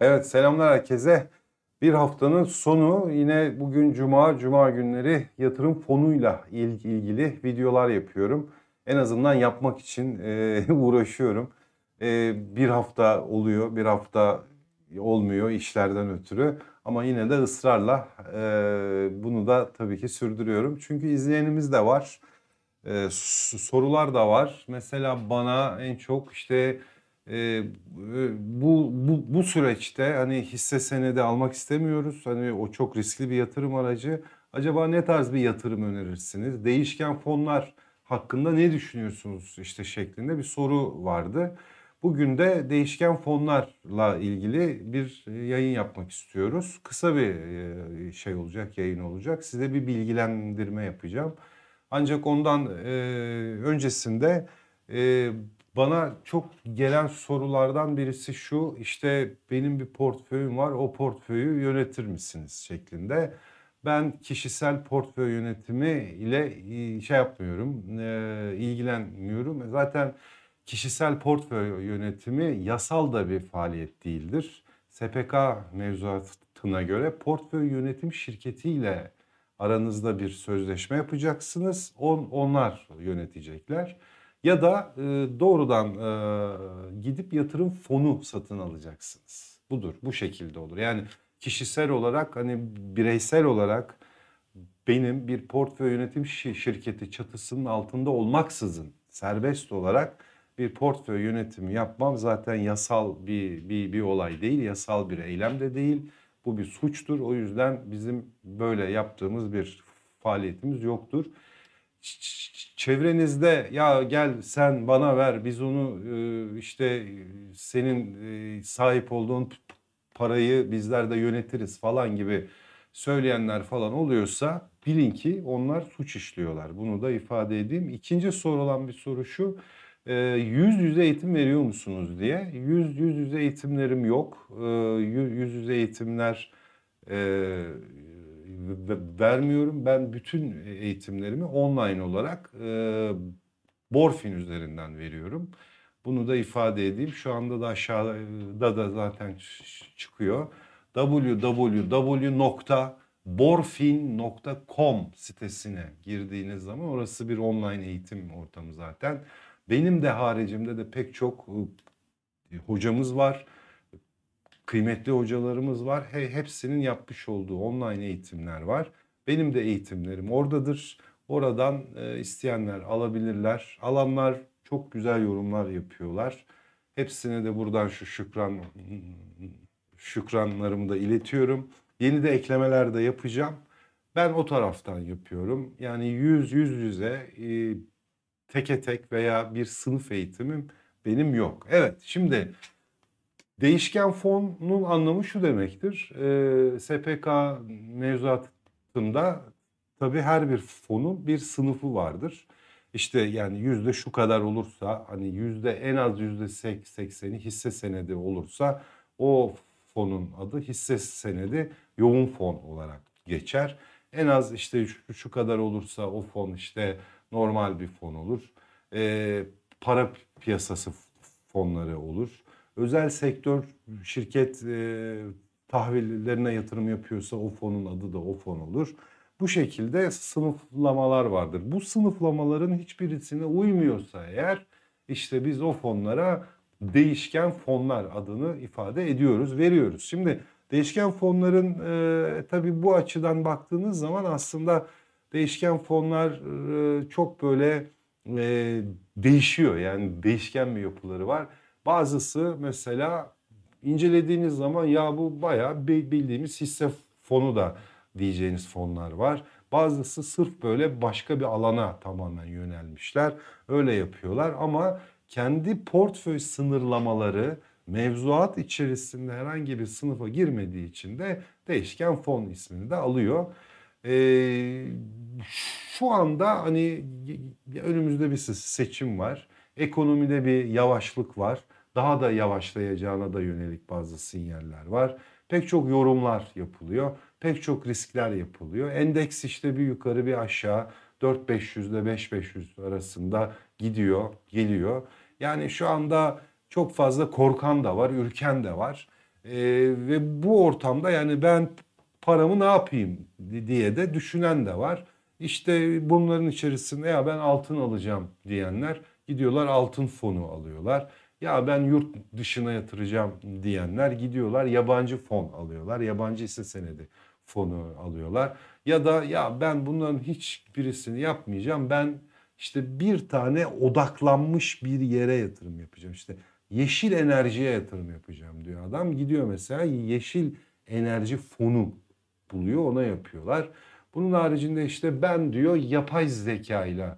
Evet selamlar herkese. Bir haftanın sonu yine bugün cuma, cuma günleri yatırım fonuyla ilgili videolar yapıyorum. En azından yapmak için e, uğraşıyorum. E, bir hafta oluyor, bir hafta olmuyor işlerden ötürü. Ama yine de ısrarla e, bunu da tabii ki sürdürüyorum. Çünkü izleyenimiz de var. E, sorular da var. Mesela bana en çok işte ee, e, bu, bu, bu süreçte hani hisse senedi almak istemiyoruz. Hani o çok riskli bir yatırım aracı. Acaba ne tarz bir yatırım önerirsiniz? Değişken fonlar hakkında ne düşünüyorsunuz işte şeklinde bir soru vardı. Bugün de değişken fonlarla ilgili bir e, yayın yapmak istiyoruz. Kısa bir e, şey olacak, yayın olacak. Size bir bilgilendirme yapacağım. Ancak ondan e, öncesinde bana çok gelen sorulardan birisi şu işte benim bir portföyüm var o portföyü yönetir misiniz şeklinde. Ben kişisel portföy yönetimi ile e, şey yapmıyorum, e, ilgilenmiyorum. Zaten kişisel portföy yönetimi yasal da bir faaliyet değildir. SPK mevzuatına göre portföy yönetim şirketiyle aranızda bir sözleşme yapacaksınız. On, onlar yönetecekler ya da e, doğrudan e, gidip yatırım fonu satın alacaksınız. Budur, bu şekilde olur. Yani kişisel olarak hani bireysel olarak benim bir portföy yönetim şirketi çatısının altında olmaksızın serbest olarak bir portföy yönetimi yapmam zaten yasal bir, bir, bir olay değil, yasal bir eylem de değil. Bu bir suçtur. O yüzden bizim böyle yaptığımız bir faaliyetimiz yoktur çevrenizde ya gel sen bana ver biz onu e, işte e, senin e, sahip olduğun parayı bizler de yönetiriz falan gibi söyleyenler falan oluyorsa bilin ki onlar suç işliyorlar. Bunu da ifade edeyim. İkinci sorulan bir soru şu. Yüz yüze eğitim veriyor musunuz diye. Yüz, yüz yüze eğitimlerim yok. Yüz yüze eğitimler vermiyorum. Ben bütün eğitimlerimi online olarak e, Borfin üzerinden veriyorum. Bunu da ifade edeyim. Şu anda da aşağıda da zaten çıkıyor. www.borfin.com sitesine girdiğiniz zaman orası bir online eğitim ortamı zaten. Benim de haricimde de pek çok e, hocamız var kıymetli hocalarımız var. He, hepsinin yapmış olduğu online eğitimler var. Benim de eğitimlerim oradadır. Oradan e, isteyenler alabilirler. Alanlar çok güzel yorumlar yapıyorlar. Hepsine de buradan şu şükran şükranlarımı da iletiyorum. Yeni de eklemeler de yapacağım. Ben o taraftan yapıyorum. Yani yüz yüz yüze e, teke tek veya bir sınıf eğitimim benim yok. Evet şimdi Değişken fonun anlamı şu demektir. E, ee, SPK mevzuatında tabii her bir fonun bir sınıfı vardır. İşte yani yüzde şu kadar olursa hani yüzde en az yüzde sekseni hisse senedi olursa o fonun adı hisse senedi yoğun fon olarak geçer. En az işte şu, şu kadar olursa o fon işte normal bir fon olur. E, para piyasası fonları olur özel sektör şirket e, tahvillerine yatırım yapıyorsa o fonun adı da o fon olur. Bu şekilde sınıflamalar vardır. Bu sınıflamaların hiçbirisine uymuyorsa eğer işte biz o fonlara değişken fonlar adını ifade ediyoruz, veriyoruz. Şimdi değişken fonların e, tabii bu açıdan baktığınız zaman aslında değişken fonlar e, çok böyle e, değişiyor. Yani değişken bir yapıları var. Bazısı mesela incelediğiniz zaman ya bu bayağı bildiğimiz hisse fonu da diyeceğiniz fonlar var. Bazısı sırf böyle başka bir alana tamamen yönelmişler. Öyle yapıyorlar ama kendi portföy sınırlamaları mevzuat içerisinde herhangi bir sınıfa girmediği için de değişken fon ismini de alıyor. Ee, şu anda hani önümüzde bir seçim var. Ekonomide bir yavaşlık var daha da yavaşlayacağına da yönelik bazı sinyaller var. Pek çok yorumlar yapılıyor. Pek çok riskler yapılıyor. Endeks işte bir yukarı bir aşağı 4500 ile 5500 arasında gidiyor, geliyor. Yani şu anda çok fazla korkan da var, ürken de var. Ee, ve bu ortamda yani ben paramı ne yapayım diye de düşünen de var. İşte bunların içerisinde ya ben altın alacağım diyenler gidiyorlar altın fonu alıyorlar ya ben yurt dışına yatıracağım diyenler gidiyorlar yabancı fon alıyorlar. Yabancı ise senedi fonu alıyorlar. Ya da ya ben bunların hiç birisini yapmayacağım. Ben işte bir tane odaklanmış bir yere yatırım yapacağım. İşte yeşil enerjiye yatırım yapacağım diyor adam. Gidiyor mesela yeşil enerji fonu buluyor ona yapıyorlar. Bunun haricinde işte ben diyor yapay zeka ile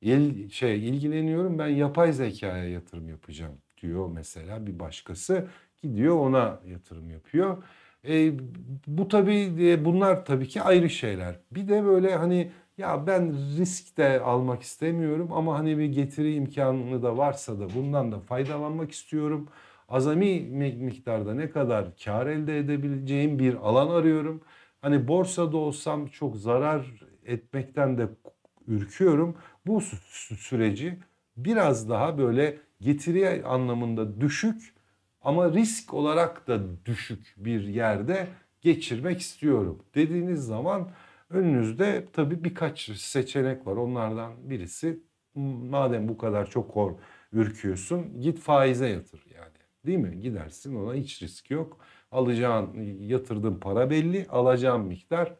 il, şey ilgileniyorum ben yapay zekaya yatırım yapacağım diyor mesela bir başkası gidiyor ona yatırım yapıyor. E, bu tabii e, bunlar tabii ki ayrı şeyler. Bir de böyle hani ya ben risk de almak istemiyorum ama hani bir getiri imkanı da varsa da bundan da faydalanmak istiyorum. Azami miktarda ne kadar kar elde edebileceğim bir alan arıyorum. Hani borsada olsam çok zarar etmekten de ürküyorum. Bu süreci biraz daha böyle getiri anlamında düşük ama risk olarak da düşük bir yerde geçirmek istiyorum dediğiniz zaman önünüzde tabii birkaç seçenek var. Onlardan birisi madem bu kadar çok kor ürküyorsun git faize yatır yani değil mi? Gidersin ona hiç risk yok. Alacağın yatırdığın para belli alacağın miktar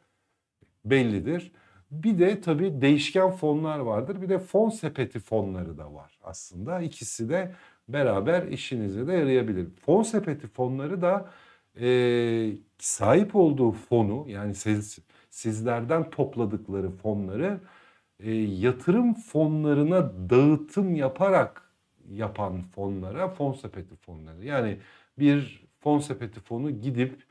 bellidir. Bir de tabii değişken fonlar vardır. Bir de fon sepeti fonları da var aslında. İkisi de beraber işinize de yarayabilir. Fon sepeti fonları da e, sahip olduğu fonu yani siz, sizlerden topladıkları fonları e, yatırım fonlarına dağıtım yaparak yapan fonlara fon sepeti fonları. Yani bir fon sepeti fonu gidip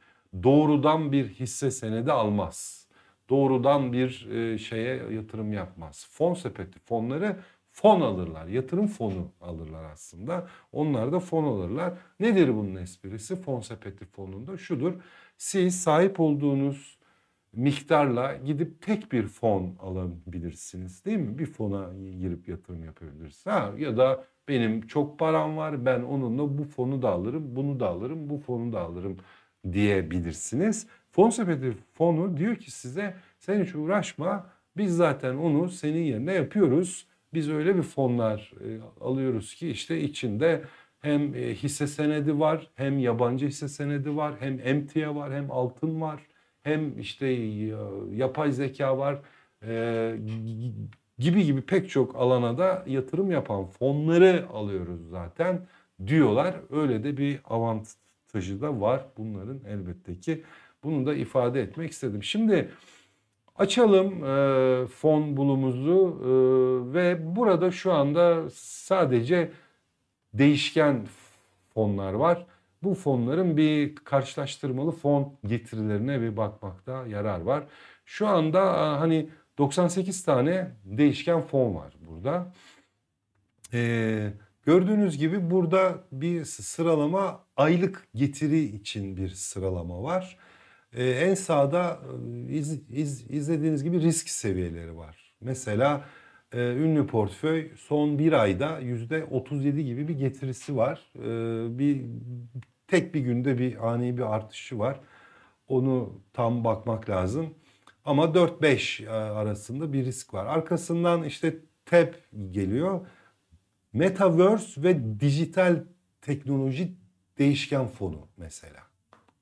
doğrudan bir hisse senedi almaz doğrudan bir e, şeye yatırım yapmaz. Fon sepeti fonları fon alırlar. Yatırım fonu alırlar aslında. Onlar da fon alırlar. Nedir bunun esprisi? Fon sepeti fonunda şudur. Siz sahip olduğunuz miktarla gidip tek bir fon alabilirsiniz değil mi? Bir fona girip yatırım yapabilirsiniz. Ha, ya da benim çok param var ben onunla bu fonu da alırım, bunu da alırım, bu fonu da alırım diyebilirsiniz. Fonsepe'de fonu diyor ki size sen hiç uğraşma biz zaten onu senin yerine yapıyoruz. Biz öyle bir fonlar e, alıyoruz ki işte içinde hem e, hisse senedi var, hem yabancı hisse senedi var, hem emtia var, hem altın var, hem işte yapay zeka var e, gibi gibi pek çok alana da yatırım yapan fonları alıyoruz zaten diyorlar. Öyle de bir avantajı da var bunların elbette ki. Bunu da ifade etmek istedim. Şimdi açalım e, fon bulumuzu e, ve burada şu anda sadece değişken fonlar var. Bu fonların bir karşılaştırmalı fon getirilerine bir bakmakta yarar var. Şu anda e, hani 98 tane değişken fon var burada. Ee, gördüğünüz gibi burada bir sıralama aylık getiri için bir sıralama var. Ee, en sağda e, iz, iz, izlediğiniz gibi risk seviyeleri var. Mesela e, ünlü portföy son bir ayda yüzde 37 gibi bir getirisi var. E, bir tek bir günde bir ani bir artışı var. Onu tam bakmak lazım. Ama 4-5 e, arasında bir risk var. Arkasından işte TEP geliyor. Metaverse ve dijital teknoloji değişken fonu mesela.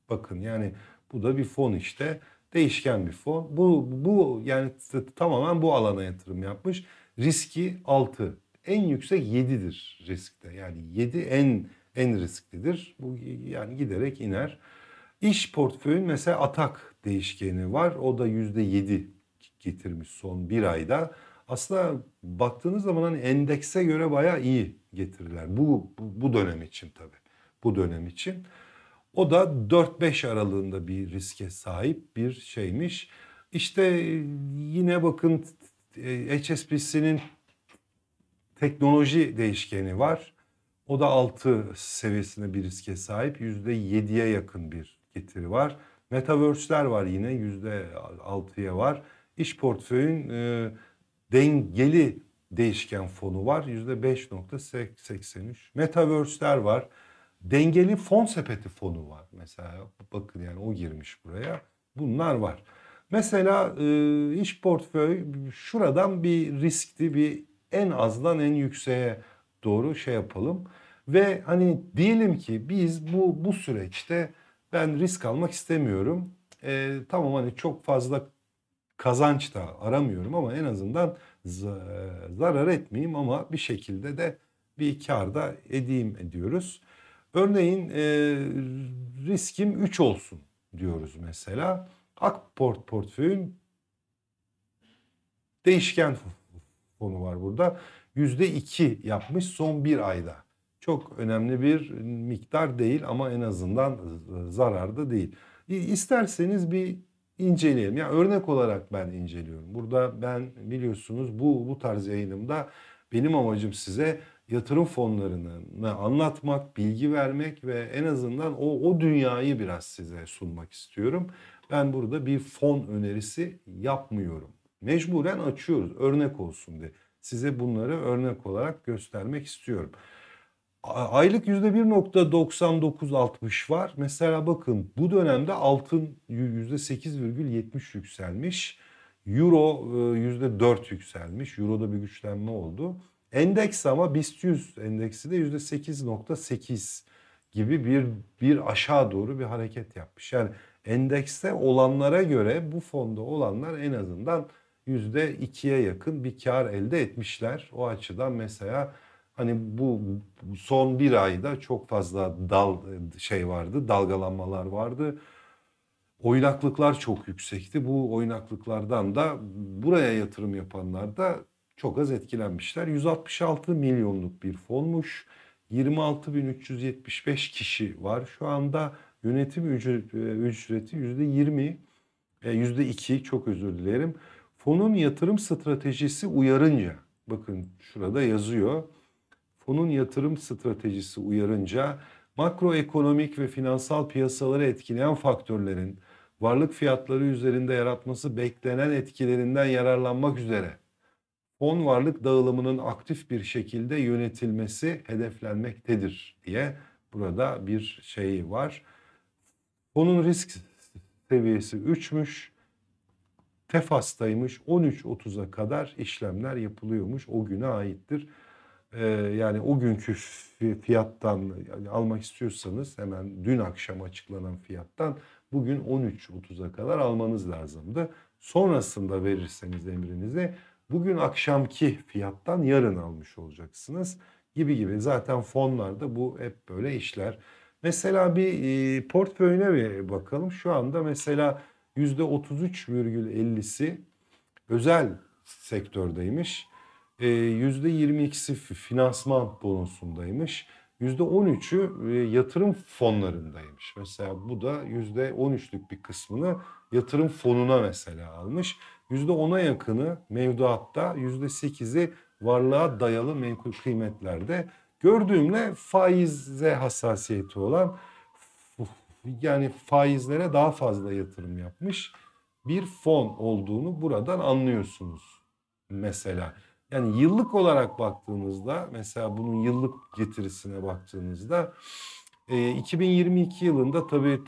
Bakın yani bu da bir fon işte. Değişken bir fon. Bu, bu yani tamamen bu alana yatırım yapmış. Riski 6. En yüksek 7'dir riskte. Yani 7 en en risklidir. Bu yani giderek iner. İş portföyün mesela atak değişkeni var. O da %7 getirmiş son bir ayda. Aslında baktığınız zaman hani endekse göre bayağı iyi getiriler. Bu, bu, bu dönem için tabii. Bu dönem için. O da 4-5 aralığında bir riske sahip bir şeymiş. İşte e, yine bakın e, HSBC'nin teknoloji değişkeni var. O da 6 seviyesinde bir riske sahip. %7'ye yakın bir getiri var. Metaverse'ler var yine %6'ya var. İş portföyün e, dengeli değişken fonu var. %5.83. Metaverse'ler var. Dengeli fon sepeti fonu var mesela. Bakın yani o girmiş buraya. Bunlar var. Mesela e, iş portföy şuradan bir riskli bir en azdan en yükseğe doğru şey yapalım. Ve hani diyelim ki biz bu bu süreçte ben risk almak istemiyorum. E, tamam hani çok fazla kazanç da aramıyorum ama en azından zarar etmeyeyim ama bir şekilde de bir kar da edeyim diyoruz. Örneğin e, riskim 3 olsun diyoruz mesela. akport portföyün değişken fonu var burada. %2 yapmış son bir ayda. Çok önemli bir miktar değil ama en azından zararda değil. İsterseniz bir inceleyelim. Yani örnek olarak ben inceliyorum. Burada ben biliyorsunuz bu bu tarz yayınımda benim amacım size yatırım fonlarını anlatmak, bilgi vermek ve en azından o, o dünyayı biraz size sunmak istiyorum. Ben burada bir fon önerisi yapmıyorum. Mecburen açıyoruz örnek olsun diye. Size bunları örnek olarak göstermek istiyorum. Aylık %1.9960 var. Mesela bakın bu dönemde altın %8,70 yükselmiş. Euro %4 ıı, yükselmiş. Euro'da bir güçlenme oldu. Endeks ama BIST 100 endeksi de %8.8 gibi bir bir aşağı doğru bir hareket yapmış. Yani endekste olanlara göre bu fonda olanlar en azından %2'ye yakın bir kar elde etmişler. O açıdan mesela hani bu son bir ayda çok fazla dal şey vardı, dalgalanmalar vardı. Oynaklıklar çok yüksekti. Bu oynaklıklardan da buraya yatırım yapanlar da çok az etkilenmişler. 166 milyonluk bir fonmuş. 26.375 kişi var. Şu anda yönetim ücreti %20, %2 çok özür dilerim. Fonun yatırım stratejisi uyarınca, bakın şurada yazıyor. Fonun yatırım stratejisi uyarınca makroekonomik ve finansal piyasaları etkileyen faktörlerin varlık fiyatları üzerinde yaratması beklenen etkilerinden yararlanmak üzere fon varlık dağılımının aktif bir şekilde yönetilmesi hedeflenmektedir diye burada bir şey var. Fonun risk seviyesi 3'müş. Tefas'taymış 13.30'a kadar işlemler yapılıyormuş o güne aittir. Ee, yani o günkü fiyattan yani almak istiyorsanız hemen dün akşam açıklanan fiyattan bugün 13.30'a kadar almanız lazımdı. Sonrasında verirseniz emrinizi bugün akşamki fiyattan yarın almış olacaksınız gibi gibi. Zaten fonlarda bu hep böyle işler. Mesela bir e, portföyüne bir bakalım. Şu anda mesela %33,50'si özel sektördeymiş. E, %22'si finansman bonusundaymış. %13'ü e, yatırım fonlarındaymış. Mesela bu da %13'lük bir kısmını yatırım fonuna mesela almış. %10'a yakını mevduatta, %8'i varlığa dayalı menkul kıymetlerde. Gördüğümle faize hassasiyeti olan yani faizlere daha fazla yatırım yapmış bir fon olduğunu buradan anlıyorsunuz mesela. Yani yıllık olarak baktığınızda mesela bunun yıllık getirisine baktığınızda 2022 e, yılında tabii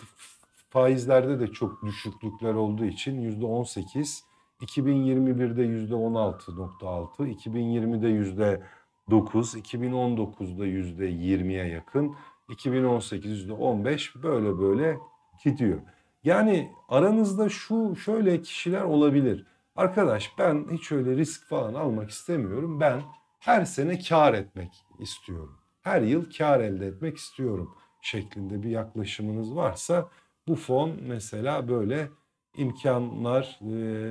faizlerde de çok düşüklükler olduğu için yüzde %18 2021'de yüzde %16.6, 2020'de yüzde %9, 2019'da yüzde %20'ye yakın, 2018 yüzde %15 böyle böyle gidiyor. Yani aranızda şu şöyle kişiler olabilir. Arkadaş ben hiç öyle risk falan almak istemiyorum. Ben her sene kar etmek istiyorum. Her yıl kar elde etmek istiyorum şeklinde bir yaklaşımınız varsa bu fon mesela böyle imkanlar e,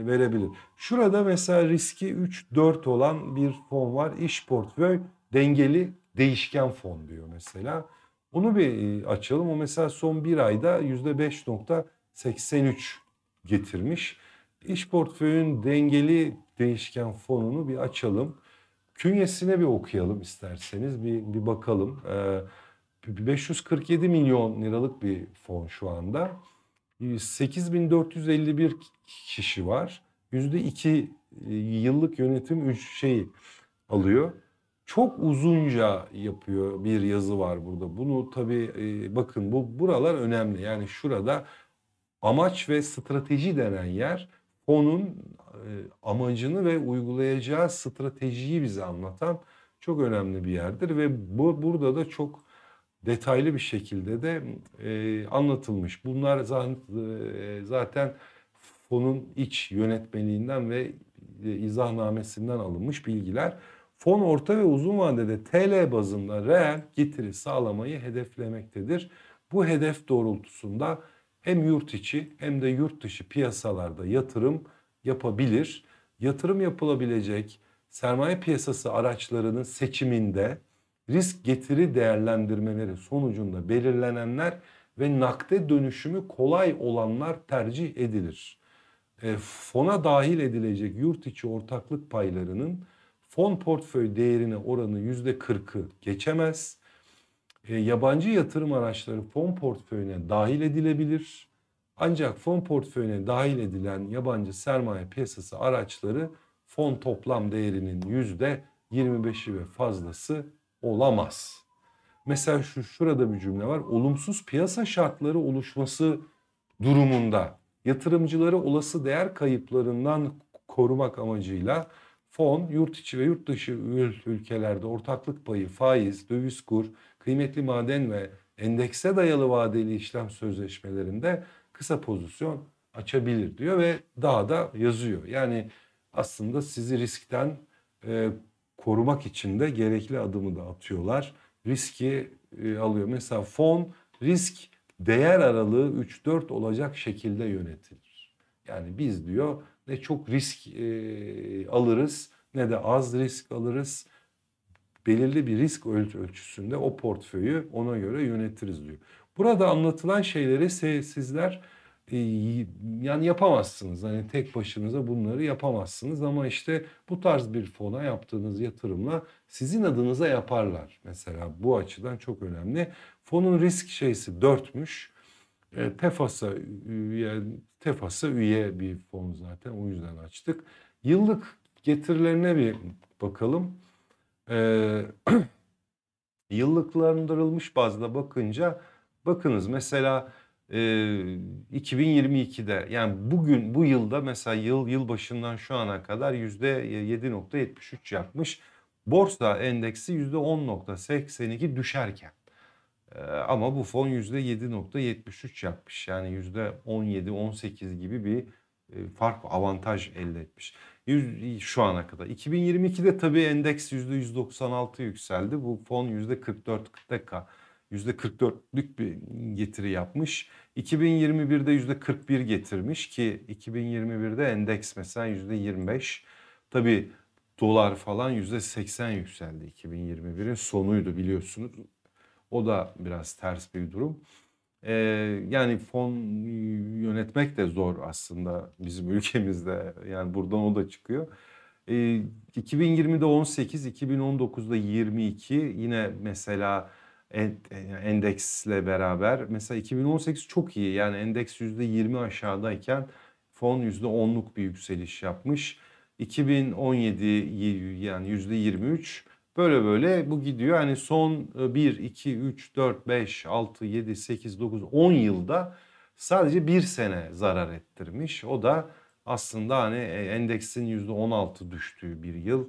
verebilir. Şurada mesela riski 3-4 olan bir fon var. İş portföy dengeli değişken fon diyor mesela. Onu bir e, açalım. O mesela son bir ayda %5.83 getirmiş. İş portföyün dengeli değişken fonunu bir açalım. Künyesine bir okuyalım isterseniz. Bir, bir bakalım. Ee, 547 milyon liralık bir fon şu anda. 8451 ee, kişi var. %2 e, yıllık yönetim üç şeyi alıyor. Çok uzunca yapıyor bir yazı var burada. Bunu tabii e, bakın bu buralar önemli. Yani şurada amaç ve strateji denen yer fonun e, amacını ve uygulayacağı stratejiyi bize anlatan çok önemli bir yerdir ve bu burada da çok detaylı bir şekilde de e, anlatılmış. Bunlar e, zaten fonun iç yönetmeliğinden ve e, izahnamesinden alınmış bilgiler. Fon orta ve uzun vadede TL bazında reel getiri sağlamayı hedeflemektedir. Bu hedef doğrultusunda hem yurt içi hem de yurt dışı piyasalarda yatırım yapabilir. Yatırım yapılabilecek sermaye piyasası araçlarının seçiminde risk getiri değerlendirmeleri sonucunda belirlenenler ve nakde dönüşümü kolay olanlar tercih edilir. E, fona dahil edilecek yurt içi ortaklık paylarının fon portföy değerine oranı %40'ı geçemez. E, yabancı yatırım araçları fon portföyüne dahil edilebilir. Ancak fon portföyüne dahil edilen yabancı sermaye piyasası araçları fon toplam değerinin %25'i ve fazlası olamaz. Mesela şu şurada bir cümle var. Olumsuz piyasa şartları oluşması durumunda yatırımcıları olası değer kayıplarından korumak amacıyla fon yurt içi ve yurt dışı ülkelerde ortaklık payı, faiz, döviz kur, kıymetli maden ve endekse dayalı vadeli işlem sözleşmelerinde kısa pozisyon açabilir diyor ve daha da yazıyor. Yani aslında sizi riskten e, korumak için de gerekli adımı da atıyorlar. Riski e, alıyor. Mesela fon risk değer aralığı 3-4 olacak şekilde yönetilir. Yani biz diyor ne çok risk e, alırız ne de az risk alırız. Belirli bir risk ölçüsünde o portföyü ona göre yönetiriz diyor. Burada anlatılan şeyleri sizler e, yani yapamazsınız. Hani tek başınıza bunları yapamazsınız ama işte bu tarz bir fona yaptığınız yatırımla sizin adınıza yaparlar. Mesela bu açıdan çok önemli. Fonun risk şeysi dörtmüş. E, Tefas'a üye, Tefas'a üye bir fon zaten o yüzden açtık. Yıllık getirilerine bir bakalım. E, yıllıklandırılmış bazda bakınca bakınız mesela 2022'de ee, yani bugün bu yılda mesela yıl yıl başından şu ana kadar %7.73 yapmış. Borsa endeksi %10.82 düşerken ee, ama bu fon %7.73 yapmış. Yani %17-18 gibi bir e, fark avantaj elde etmiş. şu ana kadar. 2022'de tabii endeks %196 yükseldi. Bu fon %44-40 dakika %44'lük bir getiri yapmış. 2021'de %41 getirmiş ki 2021'de endeks mesela %25. Tabi dolar falan %80 yükseldi 2021'in sonuydu biliyorsunuz. O da biraz ters bir durum. Ee, yani fon yönetmek de zor aslında bizim ülkemizde. Yani buradan o da çıkıyor. 2020'de 18, 2019'da 22 yine mesela endeksle beraber mesela 2018 çok iyi yani endeks %20 aşağıdayken fon %10'luk bir yükseliş yapmış. 2017 yani %23 böyle böyle bu gidiyor. Yani son 1, 2, 3, 4, 5, 6, 7, 8, 9, 10 yılda sadece bir sene zarar ettirmiş. O da aslında hani e, endeksin %16 düştüğü bir yıl,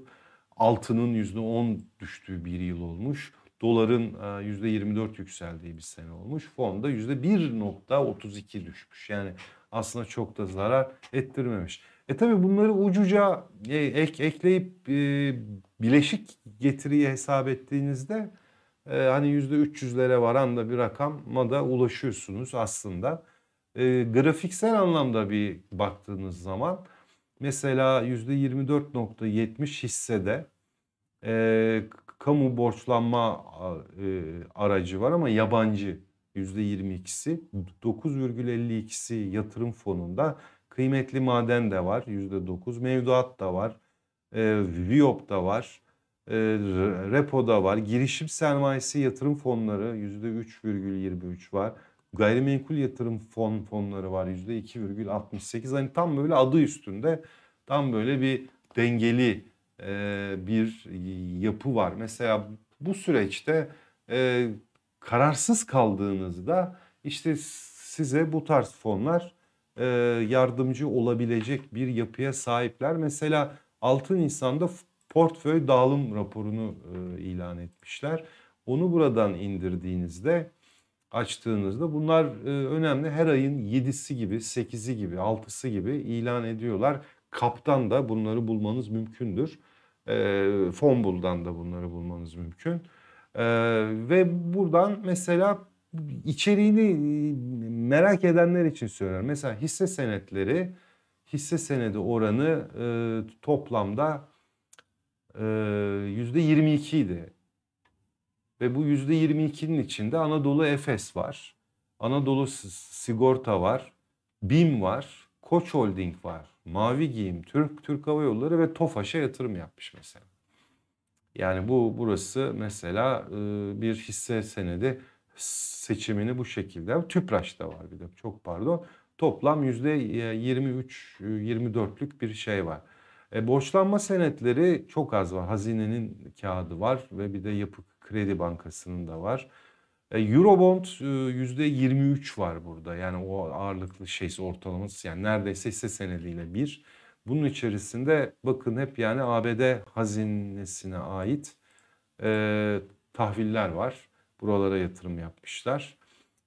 altının %10 düştüğü bir yıl olmuş doların %24 e, yükseldiği bir sene olmuş. Fonda %1.32 düşmüş. Yani aslında çok da zarar ettirmemiş. E tabii bunları ucuca e, ek, ekleyip e, bileşik getiriyi hesap ettiğinizde e, hani %300'lere varan da bir rakama da ulaşıyorsunuz aslında. E, grafiksel anlamda bir baktığınız zaman mesela %24.70 hissede e, kamu borçlanma e, aracı var ama yabancı %22'si 9,52'si yatırım fonunda kıymetli maden de var %9 mevduat da var Viop e, da var e, repo da var girişim sermayesi yatırım fonları %3,23 var gayrimenkul yatırım fon fonları var %2,68 hani tam böyle adı üstünde tam böyle bir dengeli e, bir yapı var. Mesela bu süreçte e, kararsız kaldığınızda işte size bu tarz fonlar e, yardımcı olabilecek bir yapıya sahipler. Mesela 6 Nisan'da portföy dağılım raporunu ilan etmişler. Onu buradan indirdiğinizde açtığınızda bunlar önemli. Her ayın 7'si gibi, 8'i gibi, 6'sı gibi ilan ediyorlar. Kaptan da bunları bulmanız mümkündür. E, ee, Fonbul'dan da bunları bulmanız mümkün. E, ve buradan mesela içeriğini e, merak edenler için söylüyorum. Mesela hisse senetleri hisse senedi oranı e, toplamda e, yüzde 22 idi. Ve bu yüzde 22'nin içinde Anadolu Efes var. Anadolu Sigorta var. BİM var. Koç Holding var. Mavi Giyim, Türk Türk Hava Yolları ve TOFAŞ'a yatırım yapmış mesela. Yani bu burası mesela e, bir hisse senedi seçimini bu şekilde. Tüpraş da var bir de çok pardon. Toplam yüzde %23-24'lük bir şey var. E, borçlanma senetleri çok az var. Hazinenin kağıdı var ve bir de Yapı Kredi Bankası'nın da var. E, Eurobond %23 e, var burada. Yani o ağırlıklı şeysi ortalaması yani neredeyse hisse senediyle bir. Bunun içerisinde bakın hep yani ABD hazinesine ait e, tahviller var. Buralara yatırım yapmışlar.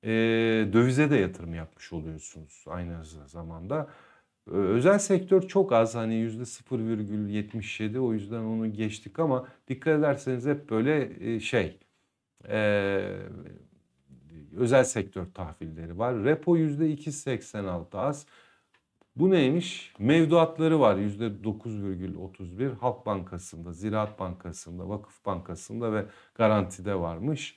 E, dövize de yatırım yapmış oluyorsunuz aynı zamanda. E, özel sektör çok az hani yüzde 0,77 o yüzden onu geçtik ama dikkat ederseniz hep böyle e, şey ee, özel sektör tahvilleri var. Repo yüzde %2.86 az. Bu neymiş? Mevduatları var yüzde %9,31. Halk Bankası'nda, Ziraat Bankası'nda, Vakıf Bankası'nda ve garantide varmış.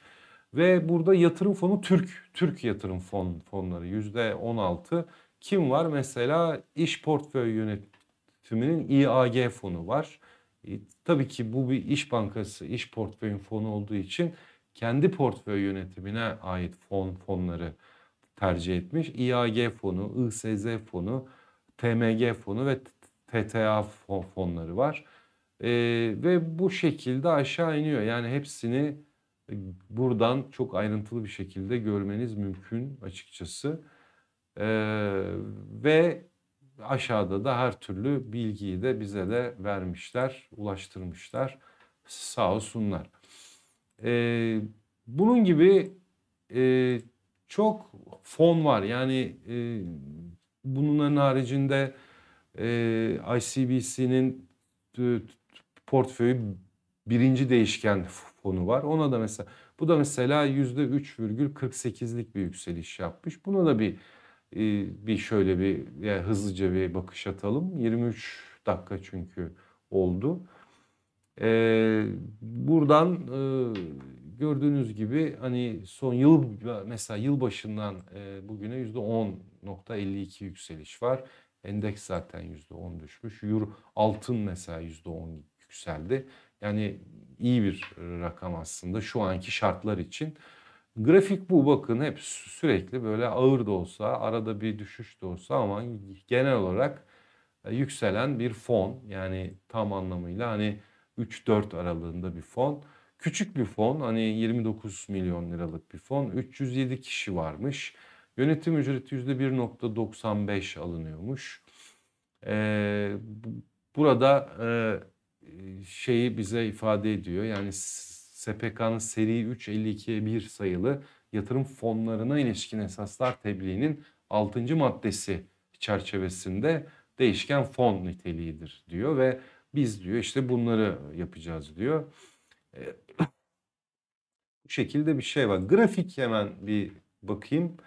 Ve burada yatırım fonu Türk, Türk yatırım fon, fonları %16. Kim var? Mesela iş portföy yönetiminin İAG fonu var. E, tabii ki bu bir iş bankası, iş portföyün fonu olduğu için kendi portföy yönetimine ait fon fonları tercih etmiş. İAG fonu, ISZ fonu, TMG fonu ve TTA fonları var. Ee, ve bu şekilde aşağı iniyor. Yani hepsini e, buradan çok ayrıntılı bir şekilde görmeniz mümkün açıkçası. Ee, ve aşağıda da her türlü bilgiyi de bize de vermişler, ulaştırmışlar. Sağ olsunlar. E, bunun gibi e, çok fon var. Yani e, bunların haricinde e, ICBC'nin e, portföyü birinci değişken fonu var. Ona da mesela bu da mesela yüzde %3,48'lik bir yükseliş yapmış. Buna da bir e, bir şöyle bir yani hızlıca bir bakış atalım. 23 dakika çünkü oldu. Ee, buradan e, gördüğünüz gibi hani son yıl mesela yıl başından e, bugüne yüzde 10.52 yükseliş var. Endeks zaten yüzde 10 düşmüş. Euro altın mesela yüzde 10 yükseldi. Yani iyi bir rakam aslında şu anki şartlar için. Grafik bu bakın hep sürekli böyle ağır da olsa arada bir düşüş de olsa ama genel olarak e, yükselen bir fon. Yani tam anlamıyla hani 3-4 aralığında bir fon. Küçük bir fon hani 29 milyon liralık bir fon 307 kişi varmış. Yönetim ücreti %1.95 alınıyormuş. Ee, burada e, şeyi bize ifade ediyor yani SPK'nın seri 352'ye 1 sayılı yatırım fonlarına ilişkin esaslar tebliğinin 6. maddesi çerçevesinde değişken fon niteliğidir diyor ve biz diyor işte bunları yapacağız diyor. E, bu şekilde bir şey var. Grafik hemen bir bakayım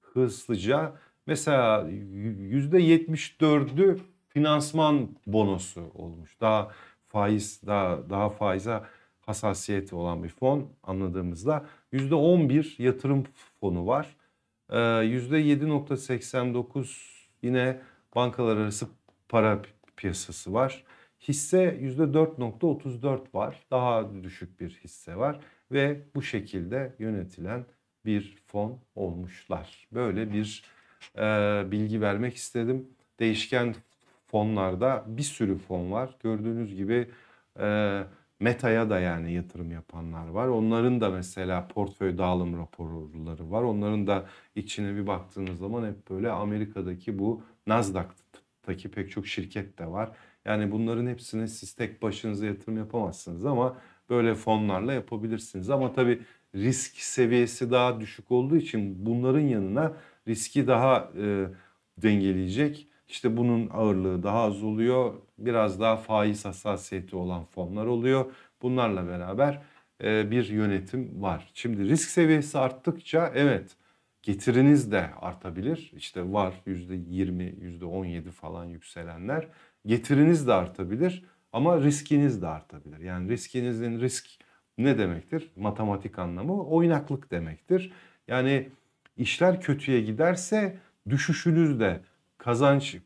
hızlıca. Mesela %74'ü finansman bonosu olmuş. Daha faiz daha daha faize hassasiyeti olan bir fon anladığımızda %11 yatırım fonu var. Ee, %7.89 yine bankalar arası para piyasası var. Hisse %4.34 var. Daha düşük bir hisse var ve bu şekilde yönetilen bir fon olmuşlar. Böyle bir e, bilgi vermek istedim. Değişken fonlarda bir sürü fon var. Gördüğünüz gibi e, Meta'ya da yani yatırım yapanlar var. Onların da mesela portföy dağılım raporları var. Onların da içine bir baktığınız zaman hep böyle Amerika'daki bu Nasdaq'taki pek çok şirket de var. Yani bunların hepsini siz tek başınıza yatırım yapamazsınız ama böyle fonlarla yapabilirsiniz. Ama tabii risk seviyesi daha düşük olduğu için bunların yanına riski daha e, dengeleyecek. İşte bunun ağırlığı daha az oluyor. Biraz daha faiz hassasiyeti olan fonlar oluyor. Bunlarla beraber e, bir yönetim var. Şimdi risk seviyesi arttıkça evet getiriniz de artabilir. İşte var %20, %17 falan yükselenler getiriniz de artabilir ama riskiniz de artabilir. Yani riskinizin risk ne demektir? Matematik anlamı oynaklık demektir. Yani işler kötüye giderse düşüşünüz de kazanç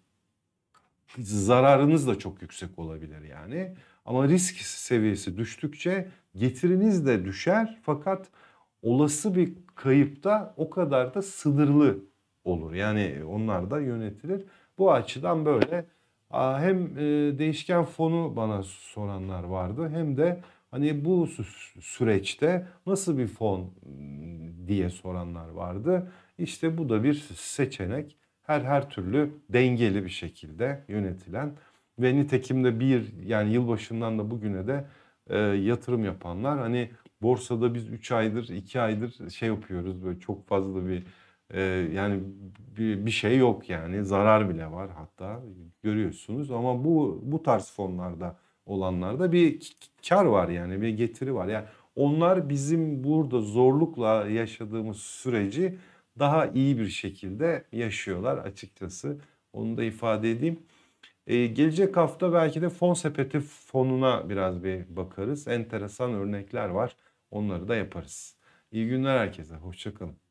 zararınız da çok yüksek olabilir yani. Ama risk seviyesi düştükçe getiriniz de düşer fakat olası bir kayıpta o kadar da sınırlı olur. Yani onlar da yönetilir. Bu açıdan böyle hem e, değişken fonu bana soranlar vardı hem de hani bu süreçte nasıl bir fon ıı, diye soranlar vardı. İşte bu da bir seçenek. Her her türlü dengeli bir şekilde yönetilen ve nitekim de bir yani yılbaşından da bugüne de e, yatırım yapanlar hani borsada biz 3 aydır 2 aydır şey yapıyoruz böyle çok fazla bir e, yani bir, bir şey yok yani zarar bile var hatta görüyorsunuz ama bu bu tarz fonlarda olanlarda bir kar var yani bir getiri var. Yani onlar bizim burada zorlukla yaşadığımız süreci daha iyi bir şekilde yaşıyorlar açıkçası. Onu da ifade edeyim. Ee, gelecek hafta belki de fon sepeti fonuna biraz bir bakarız. Enteresan örnekler var. Onları da yaparız. İyi günler herkese. Hoşçakalın.